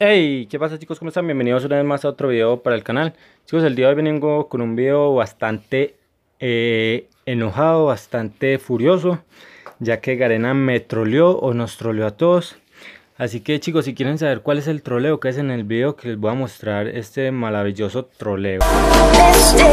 Hey, ¿qué pasa chicos? ¿Cómo están? Bienvenidos una vez más a otro video para el canal. Chicos, el día de hoy vengo con un video bastante eh, enojado, bastante furioso, ya que Garena me troleó o nos troleó a todos. Así que chicos, si quieren saber cuál es el troleo que es en el video, que les voy a mostrar este maravilloso troleo. Este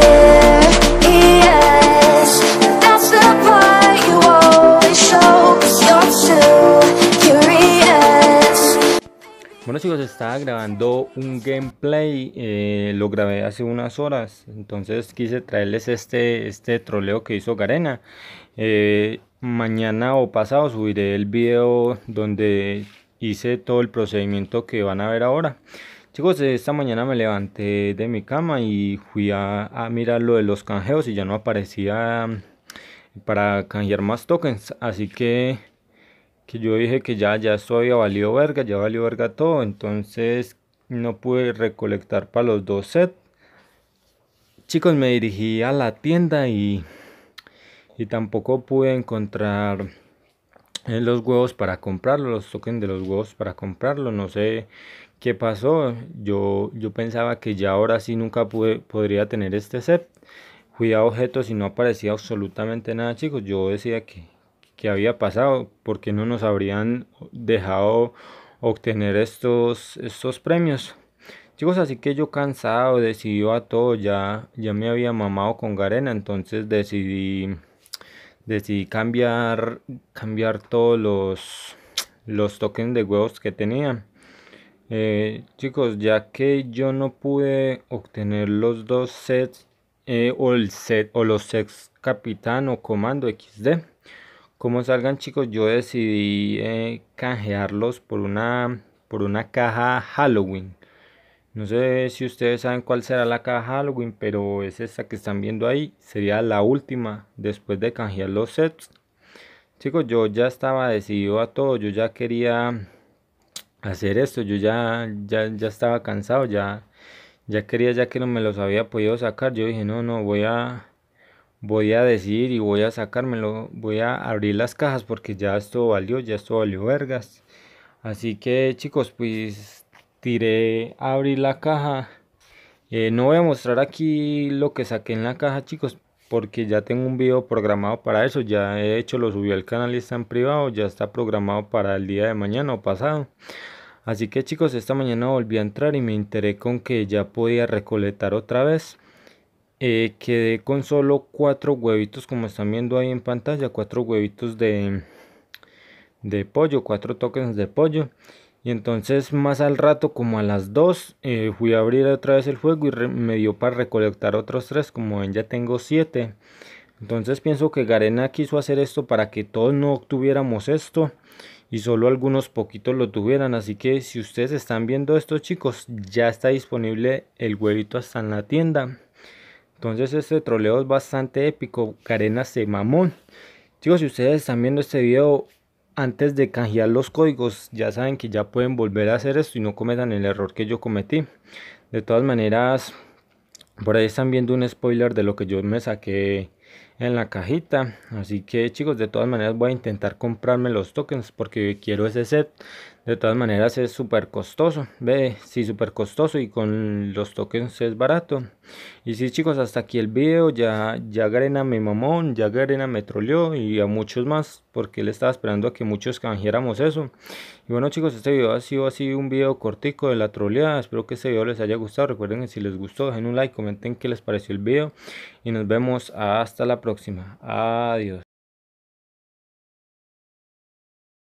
estaba grabando un gameplay, eh, lo grabé hace unas horas, entonces quise traerles este, este troleo que hizo Garena. Eh, mañana o pasado subiré el video donde hice todo el procedimiento que van a ver ahora. Chicos, esta mañana me levanté de mi cama y fui a mirar lo de los canjeos y ya no aparecía para canjear más tokens, así que que yo dije que ya, ya estoy a valió verga, ya valió verga todo, entonces no pude recolectar para los dos sets. Chicos, me dirigí a la tienda y, y tampoco pude encontrar eh, los huevos para comprarlo. los tokens de los huevos para comprarlo. no sé qué pasó, yo, yo pensaba que ya ahora sí nunca podría tener este set. Fui a objetos y no aparecía absolutamente nada, chicos. Yo decía que, que había pasado, porque no nos habrían dejado obtener estos, estos premios. Chicos, así que yo cansado, decidió a todo, ya, ya me había mamado con Garena, entonces decidí, decidí cambiar, cambiar todos los, los tokens de huevos que tenía. Eh, chicos, ya que yo no pude obtener los dos sets eh, o set o los sets capitán o comando XD como salgan chicos, yo decidí eh, canjearlos por una, por una caja Halloween. No sé si ustedes saben cuál será la caja Halloween, pero es esta que están viendo ahí. Sería la última después de canjear los sets. Chicos, yo ya estaba decidido a todo. Yo ya quería hacer esto. Yo ya, ya, ya estaba cansado. Ya, ya quería, ya que no me los había podido sacar. Yo dije, no, no, voy a voy a decir y voy a sacármelo, voy a abrir las cajas porque ya esto valió, ya esto valió vergas. Así que chicos, pues tiré a abrir la caja. Eh, no voy a mostrar aquí lo que saqué en la caja chicos porque ya tengo un video programado para eso. Ya he hecho lo subí al canal y está en privado, ya está programado para el día de mañana o pasado. Así que chicos, esta mañana volví a entrar y me enteré con que ya podía recolectar otra vez. Eh, quedé con solo cuatro huevitos como están viendo ahí en pantalla cuatro huevitos de de pollo cuatro tokens de pollo y entonces más al rato como a las 2 eh, fui a abrir otra vez el juego y me dio para recolectar otros tres como ven ya tengo 7 entonces pienso que Garena quiso hacer esto para que todos no obtuviéramos esto y solo algunos poquitos lo tuvieran. Así que si ustedes están viendo esto chicos, ya está disponible el huevito hasta en la tienda. Entonces este troleo es bastante épico. Karena se mamón. Chicos, si ustedes están viendo este video antes de canjear los códigos, ya saben que ya pueden volver a hacer esto y no cometan el error que yo cometí. De todas maneras, por ahí están viendo un spoiler de lo que yo me saqué en la cajita así que chicos de todas maneras voy a intentar comprarme los tokens porque quiero ese set de todas maneras es súper costoso ve si sí, súper costoso y con los tokens es barato y sí chicos hasta aquí el video ya ya Garena mi mamón ya Garena me troleó y a muchos más porque él estaba esperando a que muchos canjeáramos eso y bueno chicos este video ha sido así un video cortico de la troleada espero que este video les haya gustado recuerden que si les gustó dejen un like comenten qué les pareció el video y nos vemos hasta la próxima próxima. Adiós.